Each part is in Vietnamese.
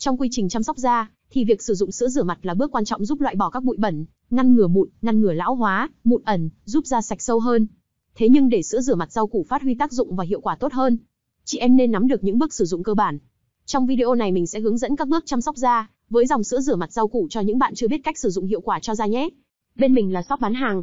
Trong quy trình chăm sóc da, thì việc sử dụng sữa rửa mặt là bước quan trọng giúp loại bỏ các bụi bẩn, ngăn ngừa mụn, ngăn ngừa lão hóa, mụn ẩn, giúp da sạch sâu hơn. Thế nhưng để sữa rửa mặt rau củ phát huy tác dụng và hiệu quả tốt hơn, chị em nên nắm được những bước sử dụng cơ bản. Trong video này mình sẽ hướng dẫn các bước chăm sóc da với dòng sữa rửa mặt rau củ cho những bạn chưa biết cách sử dụng hiệu quả cho da nhé. Bên mình là shop bán hàng,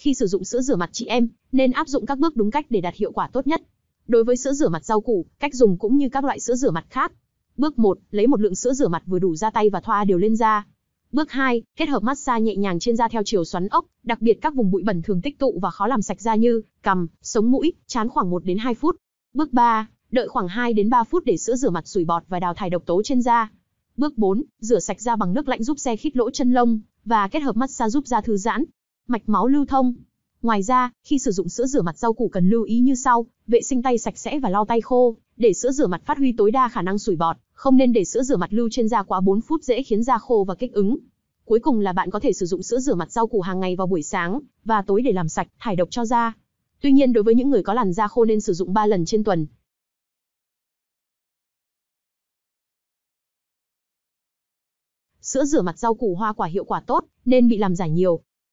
Khi sử dụng sữa rửa mặt chị em, nên áp dụng các bước đúng cách để đạt hiệu quả tốt nhất. Đối với sữa rửa mặt rau củ, cách dùng cũng như các loại sữa rửa mặt khác. Bước 1, lấy một lượng sữa rửa mặt vừa đủ ra tay và thoa đều lên da. Bước 2, kết hợp massage nhẹ nhàng trên da theo chiều xoắn ốc, đặc biệt các vùng bụi bẩn thường tích tụ và khó làm sạch da như cằm, sống mũi, chán khoảng 1 đến 2 phút. Bước 3, đợi khoảng 2 đến 3 phút để sữa rửa mặt sủi bọt và đào thải độc tố trên da. Bước 4, rửa sạch da bằng nước lạnh giúp xe khít lỗ chân lông và kết hợp massage giúp da thư giãn, mạch máu lưu thông. Ngoài ra, khi sử dụng sữa rửa mặt rau củ cần lưu ý như sau, vệ sinh tay sạch sẽ và lau tay khô, để sữa rửa mặt phát huy tối đa khả năng sủi bọt, không nên để sữa rửa mặt lưu trên da quá 4 phút dễ khiến da khô và kích ứng. Cuối cùng là bạn có thể sử dụng sữa rửa mặt rau củ hàng ngày vào buổi sáng và tối để làm sạch, thải độc cho da. Tuy nhiên đối với những người có làn da khô nên sử dụng 3 lần trên tuần. Sữa rửa mặt rau củ hoa quả hiệu quả tốt nên bị làm giả nhiều,